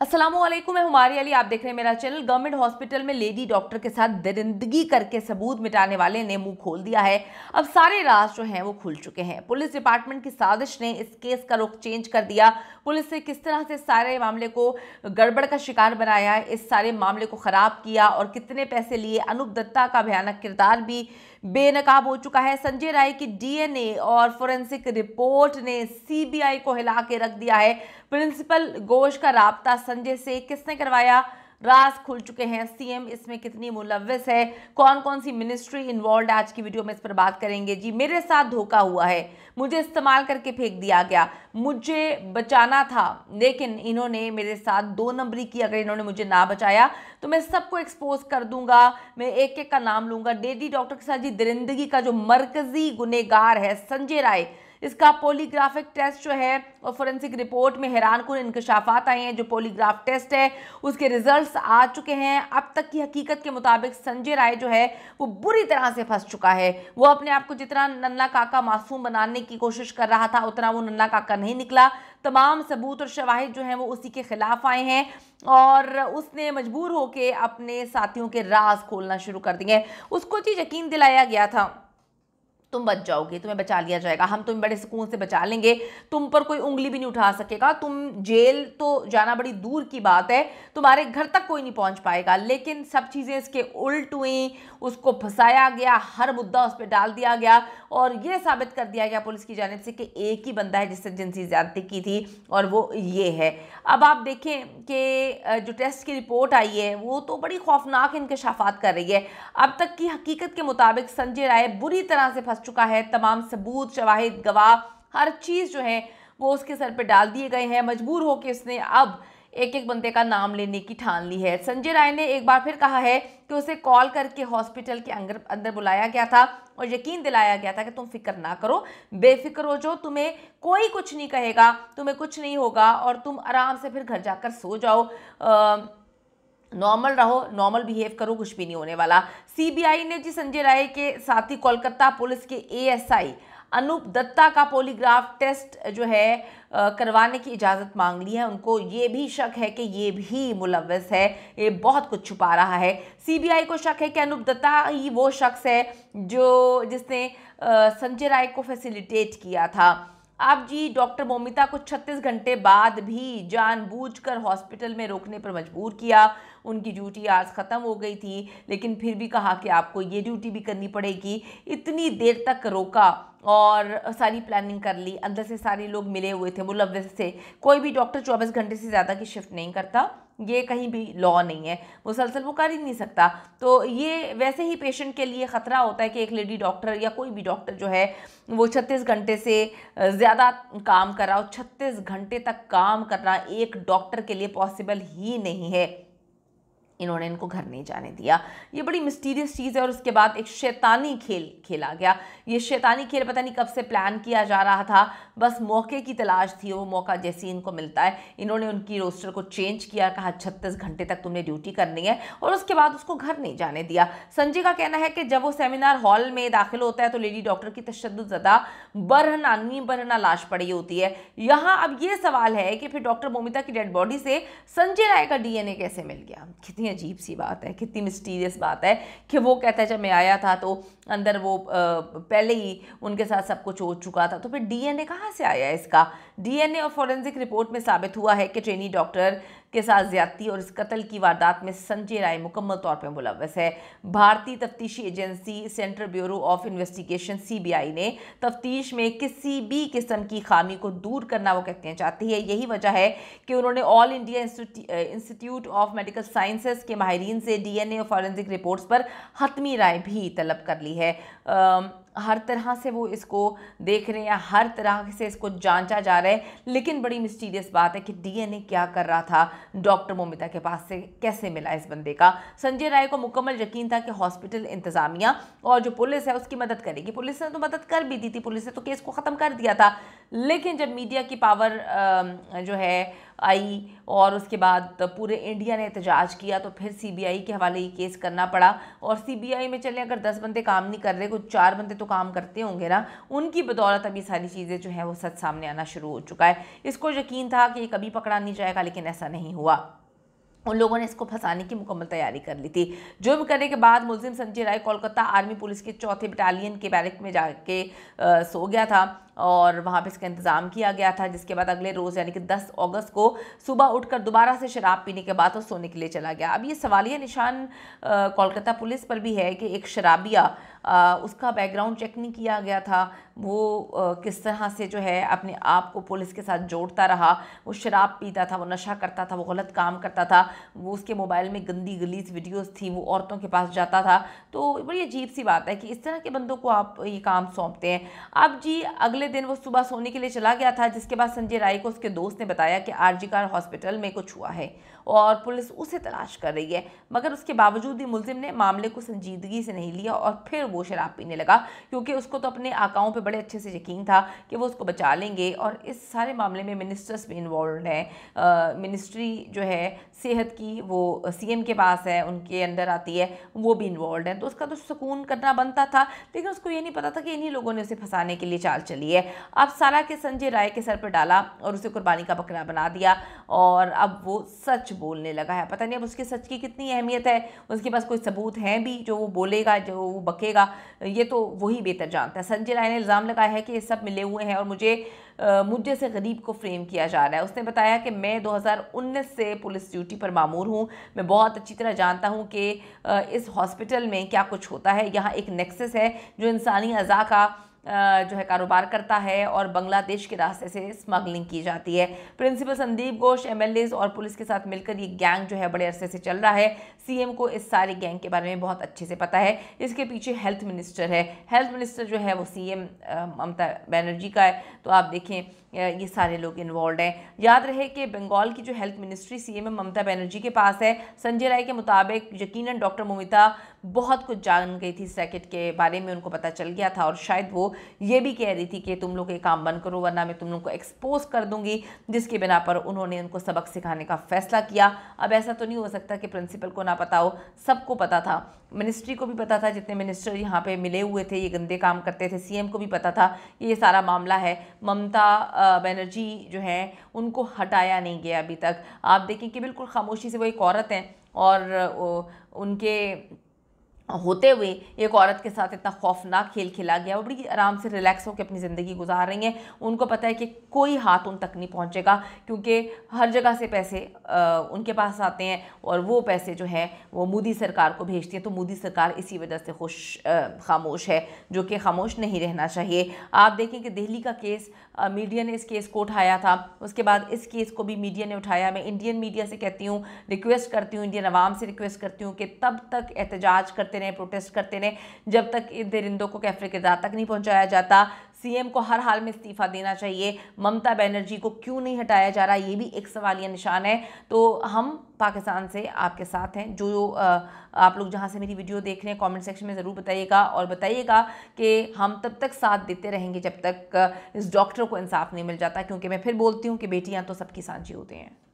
असलम मैं हमारी अली आप देख रहे हैं मेरा चैनल गवर्नमेंट हॉस्पिटल में लेडी डॉक्टर के साथ दरिंदगी करके सबूत मिटाने वाले ने मुंह खोल दिया है अब सारे राज जो हैं वो खुल चुके हैं पुलिस डिपार्टमेंट की साजिश ने इस केस का रुख चेंज कर दिया पुलिस ने किस तरह से सारे मामले को गड़बड़ का शिकार बनाया इस सारे मामले को ख़राब किया और कितने पैसे लिए अनुप दत्ता का भयानक किरदार भी बेनकाब हो चुका है संजय राय की डीएनए और फोरेंसिक रिपोर्ट ने सीबीआई को हिला के रख दिया है प्रिंसिपल घोष का रबता संजय से किसने करवाया रास खुल चुके हैं सीएम इसमें कितनी मुलविस है कौन कौन सी मिनिस्ट्री इन्वॉल्व आज की वीडियो में इस पर बात करेंगे जी मेरे साथ धोखा हुआ है मुझे इस्तेमाल करके फेंक दिया गया मुझे बचाना था लेकिन इन्होंने मेरे साथ दो नंबरी की अगर इन्होंने मुझे ना बचाया तो मैं सबको एक्सपोज कर दूंगा मैं एक एक का नाम लूंगा डेडी डॉक्टर के साथ जी दरिंदगी का जो मरकजी गुनेगार है संजय राय इसका पोलीग्राफिक टेस्ट जो है और फोरेंसिक रिपोर्ट में हैरान कन इंकशाफ आए हैं जो पोलीग्राफ टेस्ट है उसके रिजल्ट्स आ चुके हैं अब तक की हकीकत के मुताबिक संजय राय जो है वो बुरी तरह से फंस चुका है वो अपने आप को जितना नन्ना काका मासूम बनाने की कोशिश कर रहा था उतना वो नन्ना काका नहीं निकला तमाम सबूत और शवाहिद जो हैं वो उसी के ख़िलाफ़ आए हैं और उसने मजबूर होकर अपने साथियों के राज खोलना शुरू कर दिए उसको जी यकीन दिलाया गया था तुम बच जाओगे तुम्हें बचा लिया जाएगा हम तुम्हें बड़े सुकून से बचा लेंगे तुम पर कोई उंगली भी नहीं उठा सकेगा तुम जेल तो जाना बड़ी दूर की बात है तुम्हारे घर तक कोई नहीं पहुंच पाएगा लेकिन सब चीज़ें इसके उल्ट हुई उसको फंसाया गया हर मुद्दा उस पर डाल दिया गया और ये साबित कर दिया गया पुलिस की जानब से कि एक ही बंदा है जिससे जिनसी ज़्यादती की थी और वो ये है अब आप देखें कि जो टेस्ट की रिपोर्ट आई है वो तो बड़ी खौफनाक इनकशाफात कर रही है अब तक की हकीकत के मुताबिक संजय राय बुरी तरह से फंस फंस चुका है तमाम सबूत शवाहिद गवाह हर चीज़ जो है वो उसके सर पर डाल दिए गए हैं मजबूर होकर उसने अब एक एक बंदे का नाम लेने की ठान ली है संजय राय ने एक बार फिर कहा है कि उसे कॉल करके हॉस्पिटल के अंदर अंदर बुलाया गया था और यकीन दिलाया गया था कि तुम फिक्र ना करो बेफिक्र हो जाओ तुम्हें कोई कुछ नहीं कहेगा तुम्हें कुछ नहीं होगा और तुम आराम से फिर घर जाकर सो जाओ आ, नॉर्मल रहो नॉर्मल बिहेव करो कुछ भी नहीं होने वाला सीबीआई ने जी संजय राय के साथ ही कोलकाता पुलिस के एएसआई अनूप दत्ता का पोलीग्राफ टेस्ट जो है करवाने की इजाज़त मांग ली है उनको ये भी शक है कि ये भी मुलवस है ये बहुत कुछ छुपा रहा है सीबीआई को शक है कि अनूप दत्ता ही वो शख्स है जो जिसने संजय राय को फैसिलिटेट किया था आप जी डॉक्टर मोमिता को 36 घंटे बाद भी जानबूझकर हॉस्पिटल में रोकने पर मजबूर किया उनकी ड्यूटी आज ख़त्म हो गई थी लेकिन फिर भी कहा कि आपको ये ड्यूटी भी करनी पड़ेगी इतनी देर तक रोका और सारी प्लानिंग कर ली अंदर से सारे लोग मिले हुए थे मुलवि से कोई भी डॉक्टर चौबीस घंटे से ज़्यादा की शिफ्ट नहीं करता ये कहीं भी लॉ नहीं है मुसलसल वो कर ही नहीं सकता तो ये वैसे ही पेशेंट के लिए ख़तरा होता है कि एक लेडी डॉक्टर या कोई भी डॉक्टर जो है वो छत्तीस घंटे से ज़्यादा काम कर रहा हो छत्तीस घंटे तक काम करना एक डॉक्टर के लिए पॉसिबल ही नहीं है इन्होंने इनको घर नहीं जाने दिया ये बड़ी मिस्टीरियस चीज़ है और उसके बाद एक शैतानी खेल खेला गया ये शैतानी खेल पता नहीं कब से प्लान किया जा रहा था बस मौके की तलाश थी वो मौका जैसे इनको मिलता है इन्होंने उनकी रोस्टर को चेंज किया कहा छत्तीस घंटे तक तुमने ड्यूटी करनी है और उसके बाद उसको घर नहीं जाने दिया संजय का कहना है कि जब वो सेमिनार हॉल में दाखिल होता है तो लेडी डॉक्टर की तशद ज़्यादा बरहना नी बरहना लाश पड़ी होती है यहाँ अब ये सवाल है कि फिर डॉक्टर मोमिता की डेड बॉडी से संजय राय का डी कैसे मिल गया कितनी अजीब सी बात है कितनी मिस्टीरियस बात है कि वो कहता है जब मैं आया था तो अंदर वो आ, पहले ही उनके साथ सब कुछ हो चुका था तो फिर डीएनए कहाँ से आया इसका डीएनए और फॉरेंसिक रिपोर्ट में साबित हुआ है कि ट्रेनी डॉक्टर के साथ ज्यादती और इस कत्ल की वारदात में संजय राय मुकम्मल तौर पर मुलवस है भारतीय तफ्तीशी agency central bureau of investigation CBI ने तफ्तीश में किसी भी किस्म की खामी को दूर करना वो कहते हैं चाहती है यही वजह है कि उन्होंने All India Institute of Medical Sciences के माहरीन से डीएनए और फॉरेंसिक रिपोर्ट्स पर हतमी राय भी तलब कर ली है हर तरह से वो इसको देख रहे हैं या हर तरह से इसको जांचा जा रहा है लेकिन बड़ी मिस्टीरियस बात है कि डीएनए क्या कर रहा था डॉक्टर मोमिता के पास से कैसे मिला इस बंदे का संजय राय को मुकम्मल यकीन था कि हॉस्पिटल इंतज़ामिया और जो पुलिस है उसकी मदद करेगी पुलिस ने तो मदद कर भी दी थी पुलिस ने तो केस को ख़त्म कर दिया था लेकिन जब मीडिया की पावर जो है आई और उसके बाद पूरे इंडिया ने एहतजाज किया तो फिर सीबीआई के हवाले ये केस करना पड़ा और सीबीआई में चले अगर दस बंदे काम नहीं कर रहे कुछ चार बंदे तो काम करते होंगे ना उनकी बदौलत अभी सारी चीज़ें जो हैं वो सच सामने आना शुरू हो चुका है इसको यकीन था कि ये कभी पकड़ा नहीं जाएगा लेकिन ऐसा नहीं हुआ उन लोगों ने इसको फंसाने की मुकम्मल तैयारी कर ली थी जुर्म करने के बाद मुलिम संजय राय कोलकाता आर्मी पुलिस के चौथे बटालियन के बैरक में जाके आ, सो गया था और वहाँ पे इसका इंतज़ाम किया गया था जिसके बाद अगले रोज़ यानी कि 10 अगस्त को सुबह उठकर दोबारा से शराब पीने के बाद और सोने के लिए चला गया अब ये सवालिया निशान कोलकाता पुलिस पर भी है कि एक शराबिया आ, उसका बैकग्राउंड चेक नहीं किया गया था वो आ, किस तरह से जो है अपने आप को पुलिस के साथ जोड़ता रहा वो शराब पीता था वो नशा करता था वो गलत काम करता था वो उसके मोबाइल में गंदी गली वीडियोस थी वो औरतों के पास जाता था तो बड़ी अजीब सी बात है कि इस तरह के बंदों को आप ये काम सौंपते हैं अब जी अगले दिन वो सुबह सोने के लिए चला गया था जिसके बाद संजय राय को उसके दोस्त ने बताया कि आर कार हॉस्पिटल में कुछ हुआ है और पुलिस उसे तलाश कर रही है मगर उसके बावजूद ही मुलिम ने मामले को संजीदगी से नहीं लिया और फिर वो शराब पीने लगा क्योंकि उसको तो अपने आकाओं पर बड़े अच्छे से यकीन था कि वो उसको बचा लेंगे और इस सारे मामले में मिनिस्टर्स भी इन्वॉल्व हैं मिनिस्ट्री जो है सेहत की वो सी के पास है उनके अंदर आती है वो भी इन्वॉल्व हैं तो उसका तो सुकून करना बनता था लेकिन उसको ये नहीं पता था कि इन्हीं लोगों ने उसे फंसाने के लिए चाल चली है अब सारा के संजय राय के सर पर डाला और उसे कुर्बानी का बकरा बना दिया और अब वो सच बोलने लगा है पता नहीं अब उसकी सच की कितनी अहमियत है उसके पास कोई सबूत हैं भी जो वो बोलेगा जो वो बकेगा ये तो वही बेहतर जानता है संजय राय ने इल्ज़ाम लगाया है कि ये सब मिले हुए हैं और मुझे मुझे से गरीब को फ्रेम किया जा रहा है उसने बताया कि मैं 2019 से पुलिस ड्यूटी पर मामूर हूँ मैं बहुत अच्छी तरह जानता हूँ कि इस हॉस्पिटल में क्या कुछ होता है यहाँ एक नेक्सेस है जो इंसानी अज़ा का जो है कारोबार करता है और बांग्लादेश के रास्ते से स्मगलिंग की जाती है प्रिंसिपल संदीप घोष एम और पुलिस के साथ मिलकर ये गैंग जो है बड़े अरसे से चल रहा है सीएम को इस सारी गैंग के बारे में बहुत अच्छे से पता है इसके पीछे हेल्थ मिनिस्टर है हेल्थ मिनिस्टर जो है वो सीएम ममता बनर्जी का है तो आप देखें ये सारे लोग इन्वॉल्व हैं याद रहे कि बंगाल की जो हेल्थ मिनिस्ट्री एम ममता बनर्जी के पास है संजय राय के मुताबिक यकीनन डॉक्टर मोमिता बहुत कुछ जान गई थी इस रैकेट के बारे में उनको पता चल गया था और शायद वो ये भी कह रही थी कि तुम लोग ये काम बंद करो वरना मैं तुम लोग को एक्सपोज कर दूंगी जिसके बिना पर उन्होंने उनको सबक सिखाने का फैसला किया अब ऐसा तो नहीं हो सकता कि प्रिंसिपल को ना पता हो सबको पता था मिनिस्ट्री को भी पता था जितने मिनिस्टर यहाँ पे मिले हुए थे ये गंदे काम करते थे सीएम को भी पता था ये सारा मामला है ममता बनर्जी जो है उनको हटाया नहीं गया अभी तक आप देखें कि बिल्कुल खामोशी से वो एक औरत हैं और उनके होते हुए एक औरत के साथ इतना खौफनाक खेल खेला गया वो बड़ी आराम से रिलैक्स होकर अपनी ज़िंदगी गुजार रही हैं उनको पता है कि कोई हाथ उन तक नहीं पहुंचेगा क्योंकि हर जगह से पैसे आ, उनके पास आते हैं और वो पैसे जो हैं वो मोदी सरकार को भेजती हैं तो मोदी सरकार इसी वजह से खुश खामोश है जो कि खामोश नहीं रहना चाहिए आप देखें कि दिल्ली का केस आ, मीडिया ने इस केस को उठाया था उसके बाद इस केस को भी मीडिया ने उठाया मैं इंडियन मीडिया से कहती हूँ रिक्वेस्ट करती हूँ इंडियन आवाम से रिक्वेस्ट करती हूँ कि तब तक एहतजाज करते करते रहे प्रोटेस्ट करते रहे जब तक इन दरिंदों को कैफे किरदार तक नहीं पहुंचाया जाता सीएम को हर हाल में इस्तीफा देना चाहिए ममता बनर्जी को क्यों नहीं हटाया जा रहा ये भी एक सवाल या निशान है तो हम पाकिस्तान से आपके साथ हैं जो आप लोग जहाँ से मेरी वीडियो देख रहे हैं कमेंट सेक्शन में ज़रूर बताइएगा और बताइएगा कि हम तब तक साथ देते रहेंगे जब तक इस डॉक्टर को इंसाफ नहीं मिल जाता क्योंकि मैं फिर बोलती हूँ कि बेटियाँ तो सबकी सांझी होती हैं